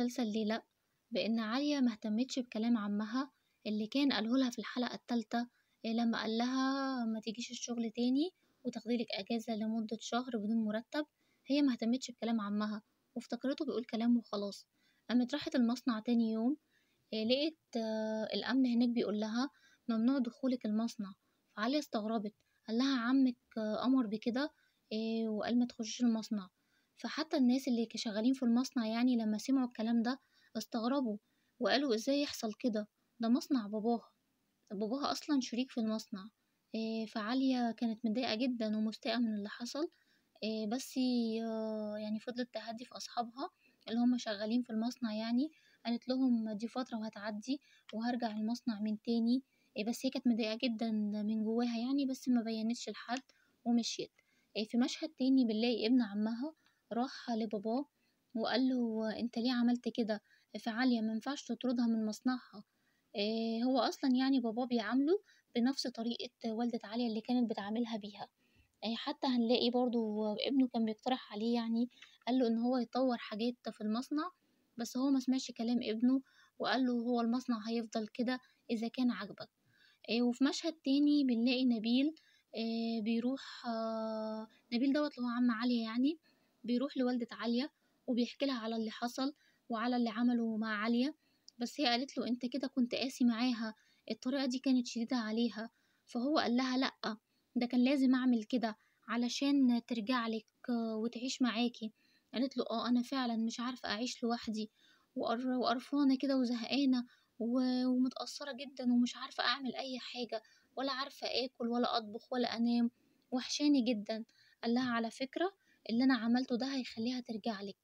مسلسل لأ بأن عليا مهتمتش بكلام عمها اللي كان قالهولها في الحلقة التالتة إيه لما قالها ما تيجيش الشغل تاني وتاخديلك أجازة لمدة شهر بدون مرتب هي مهتمتش بكلام عمها وافتكرته بيقول كلامه وخلاص قامت راحت المصنع تاني يوم إيه لقيت آه، الأمن هناك بيقولها ممنوع دخولك المصنع فعليا استغربت قال لها عمك آه، امر بكده إيه، وقال ما تخشش المصنع فحتى الناس اللي شغالين في المصنع يعني لما سمعوا الكلام ده استغربوا وقالوا ازاي يحصل كده ده مصنع باباها باباها اصلا شريك في المصنع فعالية كانت متضايقة جدا ومستاءة من اللي حصل بس آه، يعني فضلت تهدي في أصحابها اللي هم شغالين في المصنع يعني قالت لهم دي فترة وهتعدي وهرجع المصنع من تاني بس هي كانت مضايقة جدا من جواها يعني بس ما بينتش لحد ومشيت في مشهد تاني بنلاقي ابن عمها راح لباباه وقال له انت ليه عملت كده فعالية مينفعش تطردها من مصنعها آه، هو اصلا يعني باباه بيعامله بنفس طريقة والدة عالية اللي كانت بتعاملها بيها آه، حتى هنلاقي برضو ابنه كان بيقترح عليه يعني قاله ان هو يطور حاجات في المصنع بس هو مسمعش كلام ابنه وقاله هو المصنع هيفضل كده اذا كان عاجبك آه، وفي مشهد تاني بنلاقي نبيل بيروح نبيل دوت اللي هو عم عليا يعني بيروح لوالدة عليا وبيحكي لها على اللي حصل وعلى اللي عمله مع عليا بس هي قالت له انت كده كنت قاسي معاها الطريقة دي كانت شديدة عليها فهو قال لها لأ ده كان لازم أعمل كده علشان ترجع لك وتعيش معاكي قالت له اه أنا فعلا مش عارفة أعيش لوحدي وقرفانة كده وزهقانة ومتأثرة جدا ومش عارفة أعمل أي حاجة ولا عارفة آكل ولا أطبخ ولا أنام وحشاني جدا قال لها على فكرة اللي انا عملته ده هيخليها ترجع لك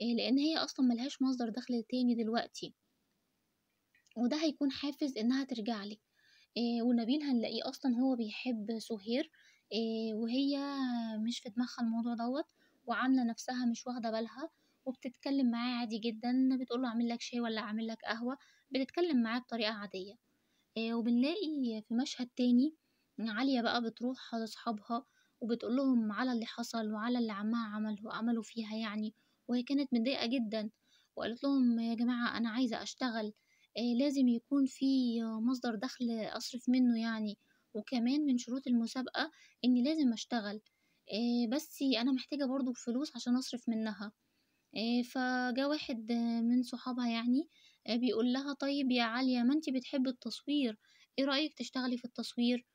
إيه لان هي اصلا ملهاش مصدر دخل تاني دلوقتي وده هيكون حافز انها ترجع لك إيه ونبيل هنلاقيه اصلا هو بيحب سهير إيه وهي مش في دماغها الموضوع دوت وعامله نفسها مش واخده بالها وبتتكلم معاه عادي جدا بتقوله اعمل لك شاي ولا اعمل لك قهوه بتتكلم معاه بطريقه عاديه إيه وبنلاقي في مشهد تاني عالية بقى بتروح لأصحابها وبتقول لهم على اللي حصل وعلى اللي عمها عمله عمله فيها يعني وهي كانت متضايقة جدا وقالت لهم يا جماعة أنا عايزة أشتغل آه لازم يكون في مصدر دخل أصرف منه يعني وكمان من شروط المسابقة إني لازم أشتغل آه بس أنا محتاجة برضو فلوس عشان أصرف منها آه فجا واحد من صحابها يعني آه، بيقول لها طيب يا عالية ما انتي بتحبي التصوير ايه رأيك تشتغلي في التصوير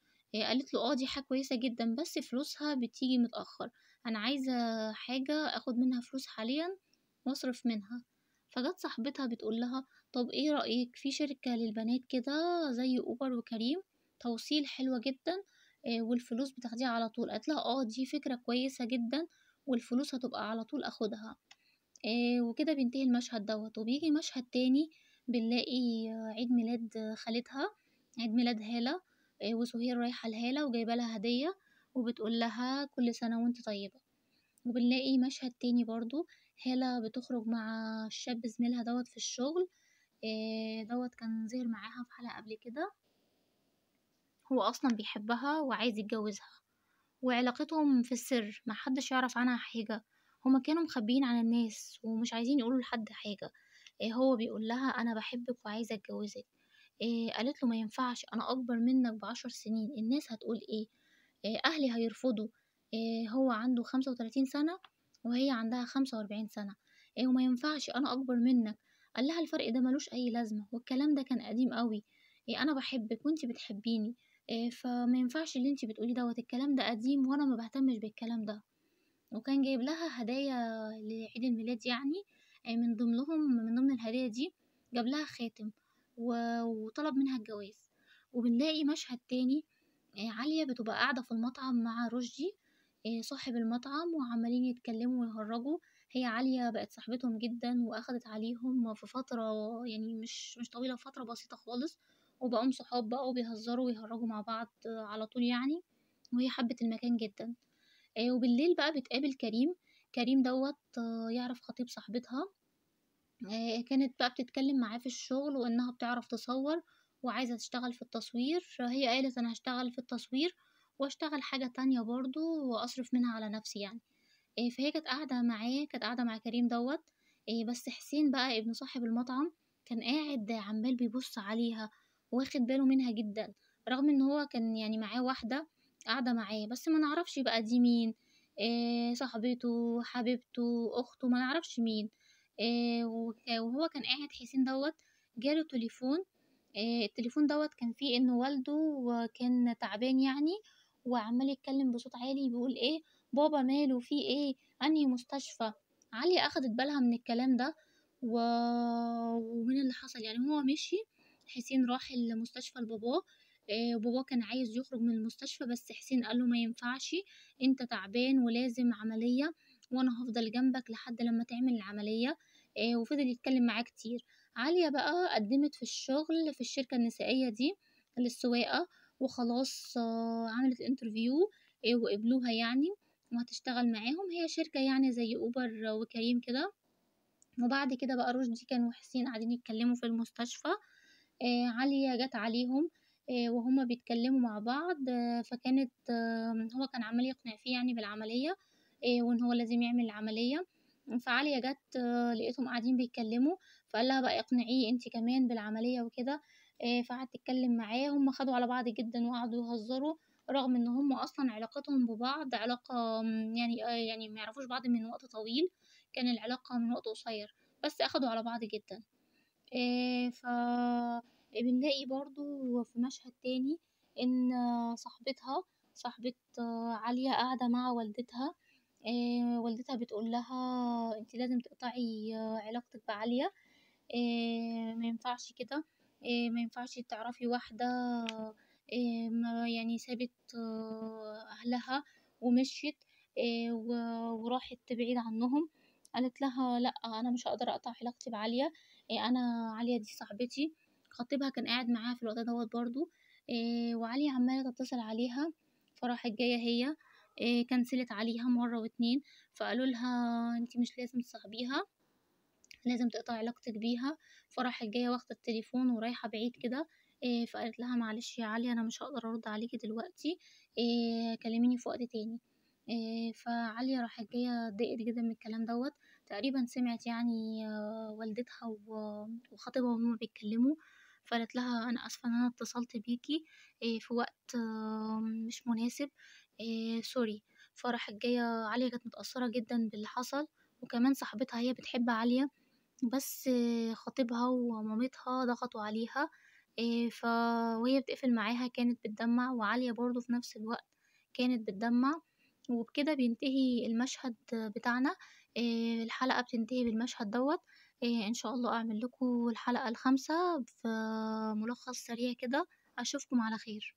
قالت له اه دي حاجه كويسه جدا بس فلوسها بتيجي متاخر انا عايزه حاجه اخد منها فلوس حاليا واصرف منها فجت صاحبتها بتقول لها طب ايه رايك في شركه للبنات كده زي اوبر وكريم توصيل حلوه جدا آه، والفلوس بتاخديها على طول قالت لها اه دي فكره كويسه جدا والفلوس هتبقى على طول اخدها آه، وكده بينتهي المشهد دوت وبيجي مشهد تاني بنلاقي عيد ميلاد خالتها عيد ميلاد هاله آه، وسهير رايحة لهالة وجايبة لها هدية وبتقول لها كل سنة وانت طيبة وبنلاقي مشهد تاني برضو هالة بتخرج مع الشاب زميلها دوت في الشغل آه، دوت كان ظهر معاها في حلقة قبل كده هو أصلا بيحبها وعايز يتجوزها وعلاقتهم في السر محدش يعرف عنها حاجة هما كانوا مخبيين عن الناس ومش عايزين يقولوا لحد حاجة آه، هو بيقول لها أنا بحبك وعايزة أتجوزك إيه قالت له ما ينفعش انا اكبر منك بعشر سنين الناس هتقول ايه, إيه اهلي هيرفضوا إيه هو عنده خمسة وتلاتين سنة وهي عندها خمسة واربعين سنة إيه وما ينفعش انا اكبر منك قال لها الفرق ده ملوش اي لازمة والكلام ده كان قديم قوي إيه انا بحبك وانت بتحبيني إيه فما ينفعش اللي انت بتقوليه دوت الكلام ده قديم وانا ما بهتمش بالكلام ده وكان جايب لها هدايا لعيد الميلاد يعني من ضمنهم من ضمن الهدايا دي جاب لها خاتم وطلب منها الجواز وبنلاقي مشهد تاني آه، عالية بتبقى قاعدة في المطعم مع رشدي آه، صاحب المطعم وعمالين يتكلموا ويهرجوا هي عالية بقت صاحبتهم جدا وأخدت عليهم في فترة يعني مش مش طويلة فترة بسيطة خالص وبقوا صحاب بقى وبيهزروا ويهرجوا مع بعض آه، على طول يعني وهي حبت المكان جدا وبالليل بقى بتقابل كريم كريم دوت يعرف خطيب صاحبتها كانت بقى بتتكلم معاه في الشغل وانها بتعرف تصور وعايزة تشتغل في التصوير هي قالت انا هشتغل في التصوير واشتغل حاجة تانية برضو واصرف منها على نفسي يعني فهي كانت قاعدة معاه كانت قاعدة مع كريم دوت بس حسين بقى ابن صاحب المطعم كان قاعد عمال بيبص عليها واخد باله منها جدا رغم ان هو كان يعني معاه واحدة قاعدة معاه بس ما نعرفش بقى دي مين صاحبته حبيبته اخته ما نعرفش مين آه، آه، وهو كان قاعد حسين دوت جاله تليفون آه، التليفون دوت كان فيه ان والده كان تعبان يعني وعمال يتكلم بصوت عالي بيقول ايه بابا ماله في ايه انهي مستشفى علي اخدت بالها من الكلام ده و... ومن اللي حصل يعني هو مشي حسين راح المستشفى لباباه وباباه كان عايز يخرج من المستشفى بس حسين قال له ما ينفعش انت تعبان ولازم عمليه وانا هفضل جنبك لحد لما تعمل العملية وفضل يتكلم معاه كتير عالية بقى قدمت في الشغل في الشركة النسائية دي للسواقة وخلاص آه، عملت انترفيو وقبلوها يعني وهتشتغل معاهم هي شركة يعني زي اوبر وكريم كده وبعد كده بقى رشدي كان وحسين قاعدين يتكلموا في المستشفى آه عليا جت عليهم آه وهما بيتكلموا مع بعض آه فكانت آه هو كان عمال يقنع فيه يعني بالعملية إيه، وان هو لازم يعمل العملية فعليا جت لقيتهم قاعدين بيتكلموا فقال لها بقى اقنعيه انت كمان بالعملية وكده إيه، فقعدت تتكلم معاه هم خدوا على بعض جدا وقعدوا يهزروا رغم ان هم اصلا علاقتهم ببعض علاقة يعني آه، يعني ما يعرفوش بعض من وقت طويل كان العلاقة من وقت قصير بس اخدوا على بعض جدا إيه، ف بنلاقي برضو في مشهد تاني ان صاحبتها صاحبة آه، عليا قاعدة مع والدتها إيه والدتها بتقول لها انت لازم تقطعي آه، علاقتك بعليا إيه آه، ما ينفعش كده إيه ما ينفعش تعرفي واحدة إيه يعني سابت آه، أهلها ومشيت إيه وراحت بعيد عنهم قالت لها لا أنا مش هقدر أقطع علاقتي بعليا إيه أنا عليا دي صاحبتي خطيبها كان قاعد معاها في الوقت دوت برضو إيه وعليا عمالة تتصل عليها فراحت جاية هي كنسلت عليها مرة واتنين فقالوا لها انت مش لازم تصاحبيها لازم تقطعي علاقتك بيها فراحت جاية واخدة التليفون ورايحة بعيد كده فقالت لها معلش يا علي انا مش هقدر ارد عليكي دلوقتي كلميني في وقت تاني فعليا راحت جاية ضاقت جدا من الكلام دوت تقريبا سمعت يعني والدتها وخطيبها وهما بيتكلموا فقالت لها انا اسفه ان انا اتصلت بيكي في وقت مش مناسب إيه سوري فرح الجاية عليا كانت متأثرة جدا باللي حصل وكمان صاحبتها هي بتحب عليا بس خطيبها ومامتها ضغطوا عليها إيه ف وهي بتقفل معاها كانت بتدمع وعليا برضو في نفس الوقت كانت بتدمع وبكده بينتهي المشهد بتاعنا إيه الحلقة بتنتهي بالمشهد دوت إيه ان شاء الله اعمل لكم الحلقة الخامسة في ملخص سريع كده اشوفكم على خير